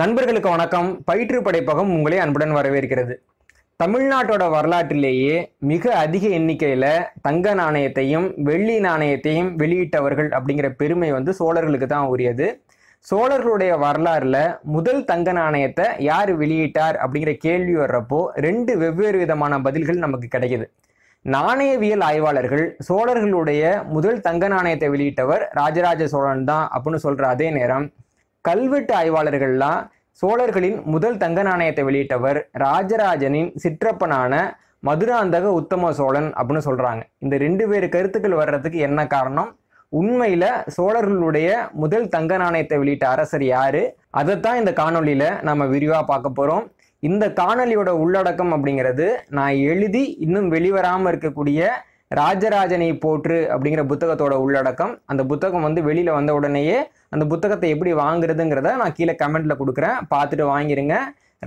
நண்பர்களுக்கு வணக்கம் பயிற்று படைப்பகம் உங்களை அன்புடன் வரவேற்கிறது தமிழ்நாட்டோட வரலாற்றிலேயே மிக அதிக எண்ணிக்கையில் தங்க நாணயத்தையும் வெள்ளி நாணயத்தையும் வெளியிட்டவர்கள் அப்படிங்கிற பெருமை வந்து சோழர்களுக்கு தான் உரியது சோழர்களுடைய வரலாறில் முதல் தங்க நாணயத்தை யார் வெளியிட்டார் அப்படிங்கிற கேள்வி வர்றப்போ ரெண்டு வெவ்வேறு விதமான பதில்கள் நமக்கு கிடைக்குது நாணயவியல் ஆய்வாளர்கள் சோழர்களுடைய முதல் தங்க நாணயத்தை வெளியிட்டவர் ராஜராஜ சோழன் தான் அப்படின்னு சொல்கிற அதே நேரம் கல்வெட்டு ஆய்வாளர்கள்லாம் சோழர்களின் முதல் தங்க நாணயத்தை வெளியிட்டவர் ராஜராஜனின் சிற்றப்பனான மதுராந்தக உத்தம சோழன் அப்படின்னு சொல்கிறாங்க இந்த ரெண்டு பேர் கருத்துக்கள் வர்றதுக்கு என்ன காரணம் உண்மையில் சோழர்களுடைய முதல் தங்க நாணயத்தை வெளியிட்ட அரசர் யார் அதைத்தான் இந்த காணொலியில நம்ம விரிவாக பார்க்க போகிறோம் இந்த காணொலியோட உள்ளடக்கம் அப்படிங்கிறது நான் எழுதி இன்னும் வெளிவராமல் இருக்கக்கூடிய ராஜராஜனை போற்று அப்படிங்கிற புத்தகத்தோட உள்ளடக்கம் அந்த புத்தகம் வந்து வெளியில் வந்த உடனேயே அந்த புத்தகத்தை எப்படி வாங்குறதுங்கிறத நான் கீழே கமெண்ட்ல கொடுக்குறேன் பார்த்துட்டு வாங்கிருங்க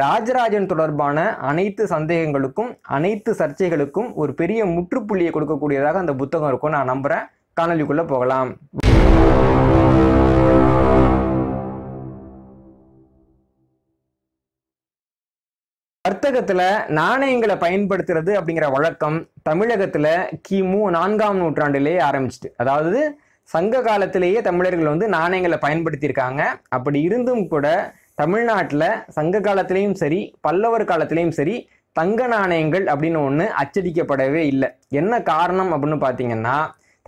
ராஜராஜன் தொடர்பான அனைத்து சந்தேகங்களுக்கும் அனைத்து சர்ச்சைகளுக்கும் ஒரு பெரிய முற்றுப்புள்ளியை கொடுக்கக்கூடியதாக அந்த புத்தகம் இருக்கும் நான் நம்புகிறேன் காணொலிக்குள்ளே போகலாம் வர்த்தகத்தில் நாணயங்களை பயன்படுத்துறது அப்படிங்கிற வழக்கம் தமிழகத்தில் கிமு நான்காம் நூற்றாண்டிலேயே ஆரம்பிச்சிட்டு அதாவது சங்க காலத்திலேயே தமிழர்கள் வந்து நாணயங்களை பயன்படுத்தியிருக்காங்க அப்படி இருந்தும் கூட தமிழ்நாட்டில் சங்க காலத்திலையும் சரி பல்லவர் காலத்திலையும் சரி தங்க நாணயங்கள் அப்படின்னு ஒன்று அச்சடிக்கப்படவே இல்லை என்ன காரணம் அப்படின்னு பார்த்தீங்கன்னா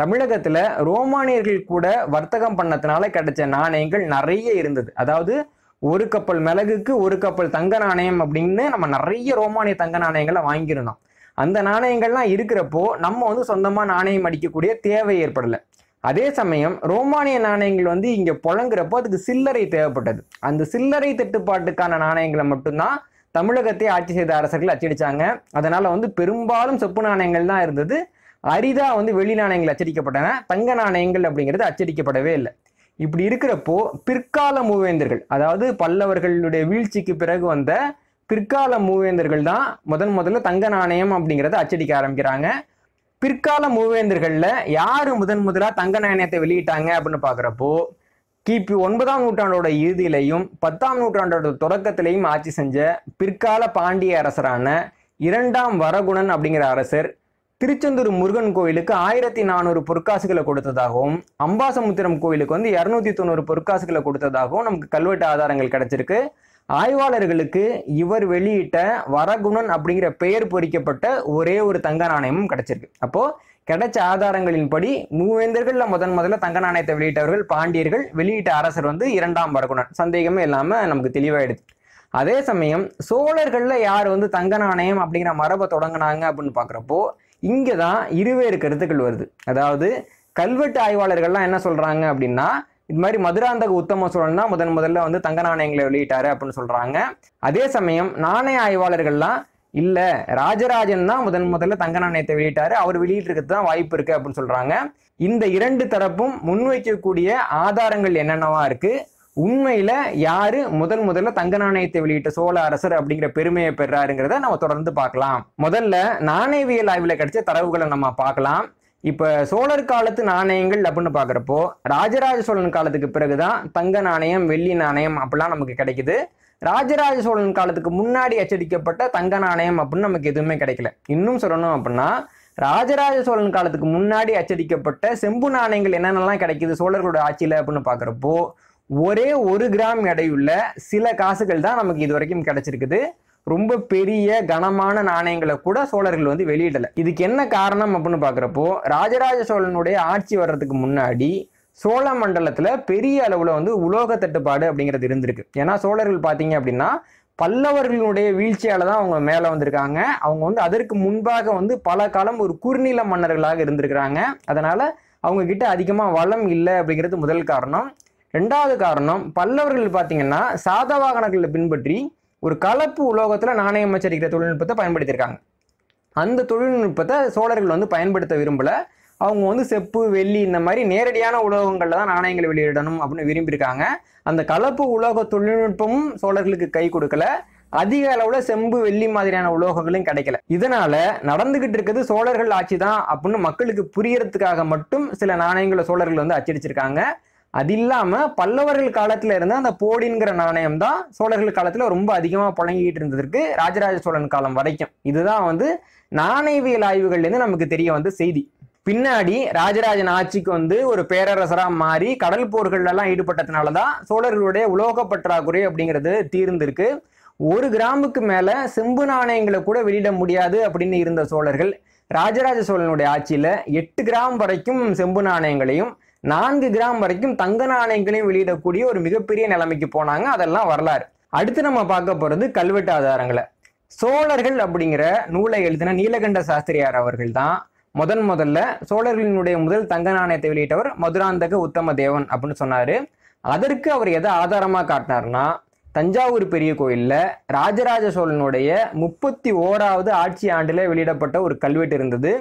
தமிழகத்தில் ரோமானியர்கள் கூட வர்த்தகம் பண்ணதுனால கிடைச்ச நாணயங்கள் நிறைய இருந்தது அதாவது ஒரு கப்பல் மிளகுக்கு ஒரு கப்பல் தங்க நாணயம் அப்படின்னு நம்ம நிறைய ரோமானிய தங்க நாணயங்களை வாங்கியிருந்தோம் அந்த நாணயங்கள்லாம் இருக்கிறப்போ நம்ம வந்து சொந்தமாக நாணயம் அடிக்கக்கூடிய தேவை ஏற்படலை அதே சமயம் ரோமானிய நாணயங்கள் வந்து இங்கே புழங்குறப்போ அதுக்கு சில்லறை தேவைப்பட்டது அந்த சில்லறை தட்டுப்பாட்டுக்கான நாணயங்களை மட்டும்தான் தமிழகத்தை ஆட்சி செய்த அரசர்கள் அச்சடித்தாங்க அதனால் வந்து பெரும்பாலும் செப்பு நாணயங்கள் தான் இருந்தது அரிதாக வந்து வெளி நாணயங்கள் அச்சடிக்கப்பட்டன தங்க நாணயங்கள் அப்படிங்கிறது அச்சடிக்கப்படவே இல்லை இப்படி இருக்கிறப்போ பிற்கால மூவேந்தர்கள் அதாவது பல்லவர்களுடைய வீழ்ச்சிக்கு பிறகு வந்த பிற்கால மூவேந்தர்கள் தான் முதன் முதல்ல தங்க நாணயம் அப்படிங்கிறத அச்சடிக்க ஆரம்பிக்கிறாங்க பிற்கால மூவேந்தர்களில் யார் முதன் முதலாக தங்க நாணயத்தை வெளியிட்டாங்க அப்படின்னு பார்க்குறப்போ கிபி ஒன்பதாம் நூற்றாண்டோட இறுதியிலையும் பத்தாம் நூற்றாண்டோட தொடக்கத்திலையும் ஆட்சி செஞ்ச பிற்கால பாண்டிய அரசரான இரண்டாம் வரகுணன் அப்படிங்கிற அரசர் திருச்செந்தூர் முருகன் கோயிலுக்கு ஆயிரத்தி நானூறு பொற்காசுகளை கொடுத்ததாகவும் அம்பாசமுத்திரம் கோயிலுக்கு வந்து இரநூத்தி தொண்ணூறு பொற்காசுகளை கொடுத்ததாகவும் நமக்கு கல்வெட்டு ஆதாரங்கள் கிடைச்சிருக்கு ஆய்வாளர்களுக்கு இவர் வெளியிட்ட வரகுணன் அப்படிங்கிற பெயர் பொறிக்கப்பட்ட ஒரே ஒரு தங்க நாணயமும் கிடைச்சிருக்கு அப்போது கிடைச்ச ஆதாரங்களின்படி மூவேந்தர்களில் முதன் முதல்ல தங்க நாணயத்தை வெளியிட்டவர்கள் பாண்டியர்கள் வெளியிட்ட அரசர் வந்து இரண்டாம் வரகுணன் சந்தேகமே இல்லாமல் நமக்கு தெளிவாயிடுது அதே சமயம் சோழர்களில் யார் வந்து தங்க நாணயம் அப்படிங்கிற மரபை தொடங்கினாங்க அப்படின்னு பார்க்குறப்போ இங்கே தான் இருவேறு கருத்துக்கள் வருது அதாவது கல்வெட்டு ஆய்வாளர்கள்லாம் என்ன சொல்கிறாங்க அப்படின்னா இது மாதிரி மதுராந்தக உத்தம சோழன் தான் முதன் முதல்ல வந்து தங்க நாணயங்களை வெளியிட்டாரு அப்படின்னு சொல்றாங்க அதே சமயம் நாணய ஆய்வாளர்கள்லாம் இல்ல ராஜராஜன் தான் முதன் முதல்ல தங்க நாணயத்தை வெளியிட்டாரு அவர் வெளியிட்டு தான் வாய்ப்பு இருக்கு அப்படின்னு சொல்றாங்க இந்த இரண்டு தரப்பும் முன்வைக்கக்கூடிய ஆதாரங்கள் என்னென்னவா இருக்கு உண்மையில யாரு முதல் முதல்ல தங்க நாணயத்தை வெளியிட்ட சோழ அரசர் அப்படிங்கிற பெருமையை பெறாருங்கிறத நம்ம தொடர்ந்து பார்க்கலாம் முதல்ல நாணயவியல் ஆய்வில் கிடைச்ச தரவுகளை நம்ம பார்க்கலாம் இப்போ சோழர் காலத்து நாணயங்கள் அப்படின்னு பார்க்குறப்போ ராஜராஜ சோழன் காலத்துக்கு பிறகு தான் தங்க நாணயம் வெள்ளி நாணயம் அப்படிலாம் நமக்கு கிடைக்குது ராஜராஜ சோழன் காலத்துக்கு முன்னாடி அச்சடிக்கப்பட்ட தங்க நாணயம் அப்படின்னு நமக்கு எதுவுமே கிடைக்கல இன்னும் சொல்லணும் அப்படின்னா ராஜராஜ சோழன் காலத்துக்கு முன்னாடி அச்சடிக்கப்பட்ட செம்பு நாணயங்கள் என்னென்னலாம் கிடைக்குது சோழர்களோட ஆட்சியில் அப்படின்னு பார்க்குறப்போ ஒரே ஒரு கிராம் எடையுள்ள சில காசுகள் தான் நமக்கு இது வரைக்கும் கிடைச்சிருக்குது ரொம்ப பெரிய கனமான நாணயங்களை கூட சோழர்கள் வந்து வெளியிடலை இதுக்கு என்ன காரணம் அப்படின்னு பார்க்குறப்போ ராஜராஜ சோழனுடைய ஆட்சி வர்றதுக்கு முன்னாடி சோழ மண்டலத்தில் பெரிய அளவில் வந்து உலோக தட்டுப்பாடு அப்படிங்கிறது இருந்திருக்கு ஏன்னா சோழர்கள் பாத்தீங்க அப்படின்னா பல்லவர்களுடைய வீழ்ச்சியால் தான் அவங்க மேலே வந்திருக்காங்க அவங்க வந்து அதற்கு முன்பாக வந்து பல காலம் ஒரு குறுநில மன்னர்களாக இருந்திருக்கிறாங்க அதனால் கிட்ட அதிகமாக வளம் இல்லை அப்படிங்கிறது முதல் காரணம் ரெண்டாவது காரணம் பல்லவர்கள் பார்த்தீங்கன்னா சாதவாகனங்களை பின்பற்றி ஒரு கலப்பு உலோகத்தில் நாணயம் வச்சிருக்கிற தொழில்நுட்பத்தை பயன்படுத்தியிருக்காங்க அந்த தொழில்நுட்பத்தை சோழர்கள் வந்து பயன்படுத்த விரும்பலை அவங்க வந்து செப்பு வெள்ளி இந்த மாதிரி நேரடியான உலோகங்களில் தான் நாணயங்களை வெளியிடணும் அப்படின்னு விரும்பியிருக்காங்க அந்த கலப்பு உலோக தொழில்நுட்பமும் சோழர்களுக்கு கை கொடுக்கல அதிக அளவில் செம்பு வெள்ளி மாதிரியான உலோகங்களும் கிடைக்கல இதனால நடந்துகிட்டு இருக்கிறது சோழர்கள் ஆட்சி தான் அப்படின்னு மக்களுக்கு புரியறதுக்காக மட்டும் சில நாணயங்களை சோழர்கள் வந்து அச்சடிச்சிருக்காங்க அது இல்லாமல் பல்லவர்கள் காலத்தில் இருந்த அந்த போடிங்கிற நாணயம் தான் சோழர்கள் காலத்தில் ரொம்ப அதிகமாக புழங்கிட்டு இருந்ததற்கு ராஜராஜ சோழன் காலம் வரைக்கும் இதுதான் வந்து நாணயவியல் ஆய்வுகள்லேருந்து நமக்கு தெரிய வந்த செய்தி பின்னாடி ராஜராஜன் ஆட்சிக்கு வந்து ஒரு பேரரசராக மாறி கடல் போர்கள்லாம் ஈடுபட்டதுனால தான் சோழர்களுடைய உலோக பற்றாக்குறை அப்படிங்கிறது தீர்ந்திருக்கு ஒரு கிராமுக்கு மேலே செம்பு நாணயங்களை கூட வெளியிட முடியாது அப்படின்னு இருந்த சோழர்கள் ராஜராஜ சோழனுடைய ஆட்சியில் எட்டு கிராம் வரைக்கும் செம்பு நாணயங்களையும் நான்கு கிராம் வரைக்கும் தங்க நாணயங்களையும் வெளியிடக்கூடிய ஒரு மிகப்பெரிய நிலைமைக்கு போனாங்க அதெல்லாம் வரலாறு அடுத்து நம்ம பார்க்க போகிறது கல்வெட்டு ஆதாரங்களை சோழர்கள் அப்படிங்கிற நூலை எழுதின நீலகண்ட சாஸ்திரியார் அவர்கள் தான் முதன் முதல்ல சோழர்களினுடைய முதல் தங்க நாணயத்தை வெளியிட்டவர் மதுராந்தக உத்தம தேவன் அப்படின்னு சொன்னார் அதற்கு அவர் எதை ஆதாரமாக காட்டினார்னா தஞ்சாவூர் பெரிய கோயிலில் ராஜராஜ சோழனுடைய முப்பத்தி ஓராவது ஆட்சி ஆண்டில் வெளியிடப்பட்ட ஒரு கல்வெட்டு இருந்தது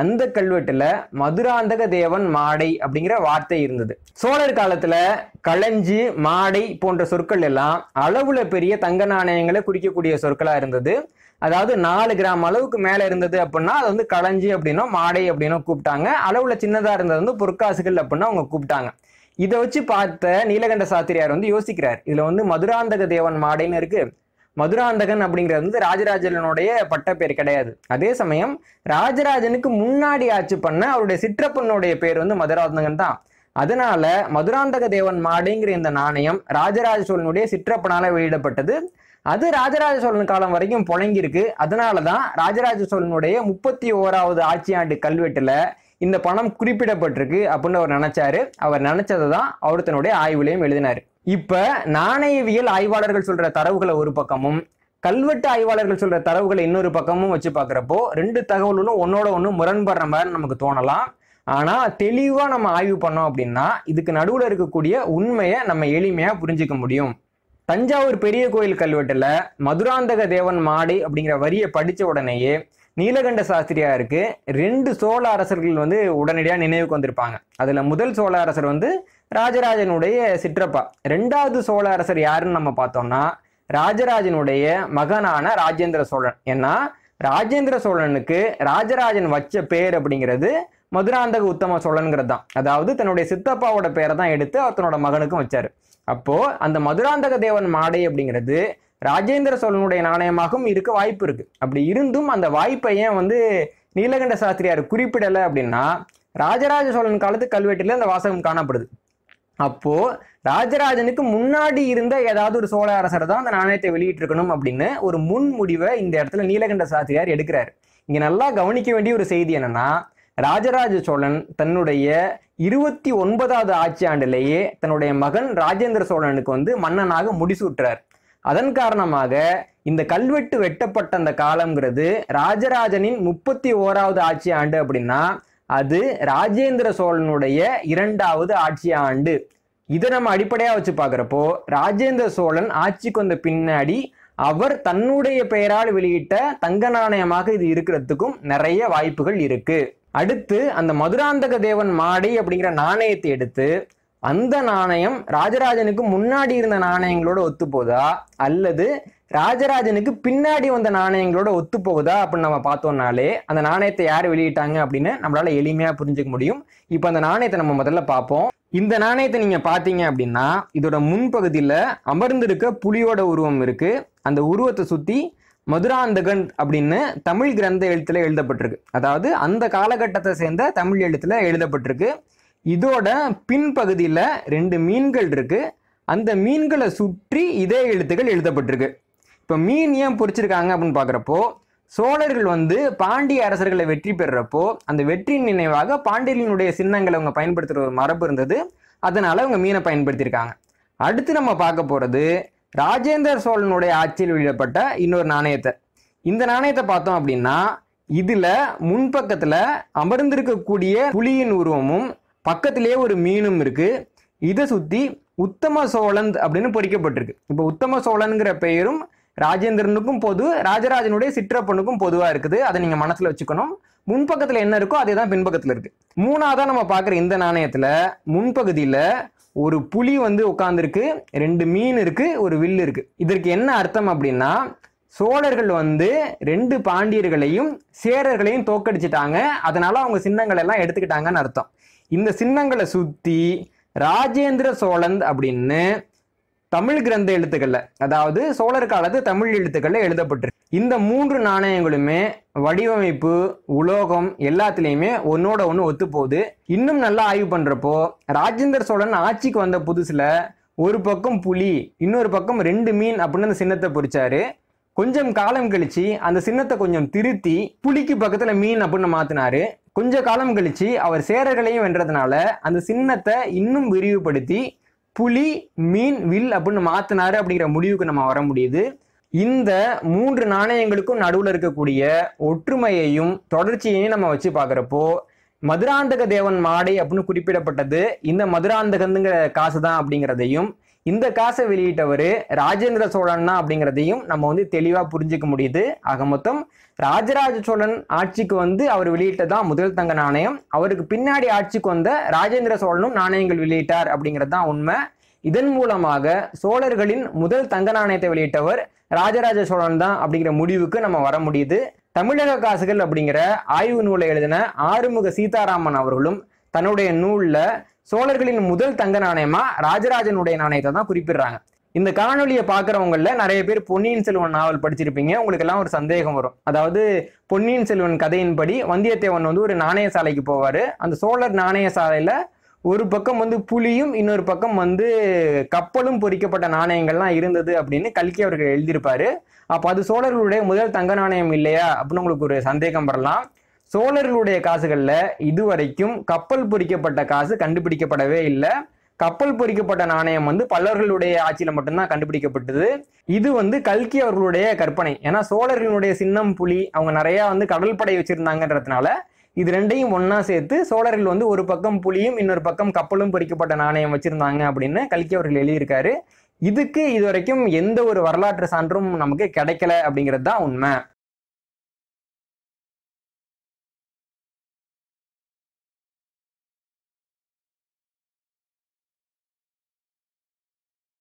அந்த கல்வெட்டில் மதுராந்தக தேவன் மாடை அப்படிங்கிற வார்த்தை இருந்தது சோழர் காலத்தில் களஞ்சி மாடை போன்ற சொற்கள் எல்லாம் அளவுல பெரிய தங்க நாணயங்களை குறிக்கக்கூடிய சொற்களாக இருந்தது அதாவது நாலு கிராம் அளவுக்கு மேலே இருந்தது அப்படின்னா அது வந்து களஞ்சி அப்படின்னா மாடை அப்படின்னோ கூப்பிட்டாங்க அளவுல சின்னதாக இருந்தது வந்து பொற்காசுகள் அப்படின்னா அவங்க கூப்பிட்டாங்க இதை வச்சு பார்த்த நீலகண்ட சாத்திரியார் வந்து யோசிக்கிறார் இதில் வந்து மதுராந்தக தேவன் மாடைன்னு இருக்குது மதுராந்தகன் அப்படிங்கிறது வந்து ராஜராஜனுடைய பட்டப்பேர் கிடையாது அதே சமயம் ராஜராஜனுக்கு முன்னாடி ஆட்சி பண்ண அவருடைய சிற்றப்பனுடைய பேர் வந்து மதுராந்தகன் தான் அதனால மதுராந்தக தேவன் மாடுங்கிற இந்த நாணயம் ராஜராஜ சோழனுடைய சிற்றப்பனால வெளியிடப்பட்டது அது ராஜராஜ சோழன் காலம் வரைக்கும் புழங்கியிருக்கு அதனால தான் ராஜராஜ சோழனுடைய முப்பத்தி ஓராவது ஆட்சி ஆண்டு கல்வெட்டில் இந்த பணம் குறிப்பிடப்பட்டிருக்கு அப்படின்னு அவர் நினைச்சாரு அவர் நினைச்சதை தான் அவர் தன்னுடைய ஆய்வுலையும் எழுதினார் இப்ப நாணயவியல் ஆய்வாளர்கள் சொல்ற தரவுகளை ஒரு பக்கமும் கல்வெட்டு ஆய்வாளர்கள் சொல்ற தரவுகளை இன்னொரு பக்கமும் வச்சு பார்க்குறப்போ ரெண்டு தகவல்களும் ஒன்னோட ஒன்று முரண்படுற மாதிரி நமக்கு தோணலாம் ஆனால் தெளிவாக நம்ம ஆய்வு பண்ணோம் அப்படின்னா இதுக்கு நடுவில் இருக்கக்கூடிய உண்மையை நம்ம எளிமையாக புரிஞ்சிக்க முடியும் தஞ்சாவூர் பெரிய கோயில் கல்வெட்டில் மதுராந்தக தேவன் மாடு அப்படிங்கிற வரியை படித்த உடனேயே நீலகண்ட சாஸ்திரியாருக்கு ரெண்டு சோழ அரசர்கள் வந்து உடனடியாக நினைவுக்கு வந்திருப்பாங்க அதில் முதல் சோழ அரசர் வந்து ராஜராஜனுடைய சிற்றப்பா ரெண்டாவது சோழ அரசர் யாருன்னு நம்ம பார்த்தோம்னா ராஜராஜனுடைய மகனான ராஜேந்திர சோழன் ஏன்னா ராஜேந்திர சோழனுக்கு ராஜராஜன் வச்ச பேர் அப்படிங்கிறது மதுராந்தக உத்தம சோழனுங்கிறது தான் அதாவது தன்னுடைய சித்தப்பாவோட பேரை தான் எடுத்து அவர் தன்னோட மகனுக்கும் வச்சாரு அப்போ அந்த மதுராந்தக தேவன் மாடை அப்படிங்கிறது ராஜேந்திர சோழனுடைய நாணயமாகவும் இருக்க வாய்ப்பு இருக்குது அப்படி இருந்தும் அந்த வாய்ப்பை ஏன் வந்து நீலகண்ட சாஸ்திரியார் குறிப்பிடலை அப்படின்னா ராஜராஜ சோழன் காலத்து கல்வெட்டில் அந்த வாசகம் காணப்படுது அப்போது ராஜராஜனுக்கு முன்னாடி இருந்த ஏதாவது ஒரு சோழ அரசர் தான் அந்த நாணயத்தை வெளியிட்டிருக்கணும் அப்படின்னு ஒரு முன் முடிவை இந்த இடத்துல நீலகண்ட சாஸ்திரியார் எடுக்கிறார் இங்கே நல்லா கவனிக்க வேண்டிய ஒரு செய்தி என்னன்னா ராஜராஜ சோழன் தன்னுடைய இருபத்தி ஒன்பதாவது ஆட்சி ஆண்டிலேயே தன்னுடைய மகன் ராஜேந்திர சோழனுக்கு வந்து மன்னனாக முடிசூட்டுறார் அதன் காரணமாக இந்த கல்வெட்டு வெட்டப்பட்ட அந்த காலம்ங்கிறது ராஜராஜனின் முப்பத்தி ஓராவது ஆட்சி ஆண்டு அப்படின்னா அது ராஜேந்திர சோழனுடைய இரண்டாவது ஆட்சி ஆண்டு இதை நம்ம அடிப்படையாக வச்சு பார்க்குறப்போ ராஜேந்திர சோழன் ஆட்சிக்கு வந்த பின்னாடி அவர் தன்னுடைய பெயரால் வெளியிட்ட தங்க நாணயமாக இது இருக்கிறதுக்கும் நிறைய வாய்ப்புகள் இருக்கு அடுத்து அந்த மதுராந்தக தேவன் மாடை அப்படிங்கிற நாணயத்தை எடுத்து அந்த நாணயம் ராஜராஜனுக்கு முன்னாடி இருந்த நாணயங்களோட ஒத்து போகுதா அல்லது ராஜராஜனுக்கு பின்னாடி வந்த நாணயங்களோட ஒத்து போகுதா அப்படின்னு நம்ம பார்த்தோம்னாலே அந்த நாணயத்தை யார் வெளியிட்டாங்க அப்படின்னு நம்மளால எளிமையா புரிஞ்சுக்க முடியும் இப்போ அந்த நாணயத்தை நம்ம முதல்ல பார்ப்போம் இந்த நாணயத்தை நீங்க பாத்தீங்க அப்படின்னா இதோட முன்பகுதியில அமர்ந்திருக்க புலியோட உருவம் இருக்கு அந்த உருவத்தை சுத்தி மதுராந்தகன் அப்படின்னு தமிழ் கிரந்த எழுத்துல எழுதப்பட்டிருக்கு அதாவது அந்த காலகட்டத்தை சேர்ந்த தமிழ் எழுத்துல எழுதப்பட்டிருக்கு இதோட பின்பகுதியில் ரெண்டு மீன்கள் இருக்குது அந்த மீன்களை சுற்றி இதே எழுத்துக்கள் எழுதப்பட்டிருக்கு இப்போ மீன் ஏன் பொறிச்சிருக்காங்க அப்படின்னு பார்க்குறப்போ சோழர்கள் வந்து பாண்டிய அரசர்களை வெற்றி பெறுறப்போ அந்த வெற்றியின் நினைவாக பாண்டியர்களினுடைய சின்னங்களை அவங்க பயன்படுத்துகிற ஒரு மரபு இருந்தது அதனால் அவங்க மீனை பயன்படுத்தியிருக்காங்க அடுத்து நம்ம பார்க்க போகிறது ராஜேந்திர சோழனுடைய ஆட்சியில் வெளியிடப்பட்ட இன்னொரு நாணயத்தை இந்த நாணயத்தை பார்த்தோம் அப்படின்னா இதில் முன்பக்கத்தில் அமர்ந்திருக்கக்கூடிய புலியின் உருவமும் பக்கத்திலேயே ஒரு மீனும் இருக்குது இதை சுற்றி உத்தம சோழன் அப்படின்னு பொறிக்கப்பட்டிருக்கு இப்போ உத்தம சோழனுங்கிற பெயரும் ராஜேந்திரனுக்கும் பொது ராஜராஜனுடைய சிற்றப்பனுக்கும் பொதுவாக இருக்குது அதை நீங்கள் மனசில் வச்சுக்கணும் முன்பக்கத்தில் என்ன இருக்கோ அதே தான் பின்பக்கத்தில் இருக்குது மூணாவதாக நம்ம பார்க்குற இந்த நாணயத்தில் முன்பகுதியில் ஒரு புலி வந்து உட்கார்ந்துருக்கு ரெண்டு மீன் இருக்குது ஒரு வில்லு இருக்குது இதற்கு என்ன அர்த்தம் அப்படின்னா சோழர்கள் வந்து ரெண்டு பாண்டியர்களையும் சேரர்களையும் தோக்கடிச்சிட்டாங்க அதனால அவங்க சின்னங்கள் எல்லாம் எடுத்துக்கிட்டாங்கன்னு அர்த்தம் இந்த சின்னங்களை சுற்றி ராஜேந்திர சோழன் அப்படின்னு தமிழ் கிரந்த எழுத்துக்கள்ல அதாவது சோழர் காலத்து தமிழ் எழுத்துக்கள்ல எழுதப்பட்டிருக்கு இந்த மூன்று நாணயங்களுமே வடிவமைப்பு உலோகம் எல்லாத்துலேயுமே ஒன்னோட ஒன்று ஒத்துப்போகுது இன்னும் நல்லா ஆய்வு பண்ணுறப்போ ராஜேந்திர சோழன் ஆட்சிக்கு வந்த புதுசில் ஒரு பக்கம் புலி இன்னொரு பக்கம் ரெண்டு மீன் அப்படின்னு அந்த சின்னத்தை பொறிச்சாரு கொஞ்சம் காலம் கழிச்சு அந்த சின்னத்தை கொஞ்சம் திருத்தி புலிக்கு பக்கத்துல மீன் அப்படின்னு மாத்தினாரு கொஞ்ச காலம் கழிச்சு அவர் சேரர்களையும் வென்றதுனால அந்த சின்னத்தை இன்னும் விரிவுபடுத்தி புலி மீன் வில் அப்படின்னு மாத்தினாரு அப்படிங்கிற முடிவுக்கு நம்ம வர முடியுது இந்த மூன்று நாணயங்களுக்கும் நடுவில் இருக்கக்கூடிய ஒற்றுமையையும் தொடர்ச்சியையும் நம்ம வச்சு பார்க்குறப்போ மதுராந்தக தேவன் மாடை அப்படின்னு குறிப்பிடப்பட்டது இந்த மதுராந்தகங்கிற காசு தான் அப்படிங்கிறதையும் இந்த காசை வெளியிட்டவர் ராஜேந்திர சோழன்னா அப்படிங்கிறதையும் நம்ம வந்து தெளிவாக புரிஞ்சுக்க முடியுது ஆக மொத்தம் ராஜராஜ சோழன் ஆட்சிக்கு வந்து அவர் வெளியிட்டதான் முதல் தங்க நாணயம் அவருக்கு பின்னாடி ஆட்சிக்கு வந்த ராஜேந்திர சோழனும் நாணயங்கள் வெளியிட்டார் அப்படிங்கிறது தான் உண்மை இதன் மூலமாக சோழர்களின் முதல் தங்க நாணயத்தை வெளியிட்டவர் ராஜராஜ சோழன் தான் அப்படிங்கிற முடிவுக்கு நம்ம வர முடியுது தமிழக காசுகள் அப்படிங்கிற ஆய்வு நூலை எழுதின ஆறுமுக சீதாராமன் அவர்களும் தன்னுடைய நூலில் சோழர்களின் முதல் தங்க நாணயமா ராஜராஜனுடைய நாணயத்தை தான் குறிப்பிடுறாங்க இந்த காணொலியை பார்க்குறவங்களில் நிறைய பேர் பொன்னியின் செல்வன் நாவல் படிச்சிருப்பீங்க உங்களுக்கெல்லாம் ஒரு சந்தேகம் வரும் அதாவது பொன்னியின் செல்வன் கதையின்படி வந்தியத்தேவன் வந்து ஒரு நாணய சாலைக்கு போவார் அந்த சோழர் நாணய சாலையில் ஒரு பக்கம் வந்து புலியும் இன்னொரு பக்கம் வந்து கப்பலும் பொறிக்கப்பட்ட நாணயங்கள்லாம் இருந்தது அப்படின்னு கல்கி அவர்கள் எழுதியிருப்பாரு அப்போ அது சோழர்களுடைய முதல் தங்க நாணயம் இல்லையா அப்படின்னு உங்களுக்கு ஒரு சந்தேகம் வரலாம் சோழர்களுடைய காசுகளில் இதுவரைக்கும் கப்பல் பொறிக்கப்பட்ட காசு கண்டுபிடிக்கப்படவே இல்லை கப்பல் பொறிக்கப்பட்ட நாணயம் வந்து பல்லவர்களுடைய ஆட்சியில மட்டும்தான் கண்டுபிடிக்கப்பட்டது இது வந்து கல்கி அவர்களுடைய கற்பனை ஏன்னா சோழர்களுடைய சின்னம் புலி அவங்க நிறைய வந்து கடல் படை வச்சிருந்தாங்கன்றதுனால இது ரெண்டையும் ஒன்னா சேர்த்து சோழர்கள் வந்து ஒரு பக்கம் புலியும் இன்னொரு பக்கம் கப்பலும் பொறிக்கப்பட்ட நாணயம் வச்சிருந்தாங்க அப்படின்னு கல்கி அவர்கள் எழுதியிருக்காரு இதுக்கு இது வரைக்கும் எந்த ஒரு வரலாற்று சான்றும் நமக்கு கிடைக்கல அப்படிங்கிறது தான் உண்மை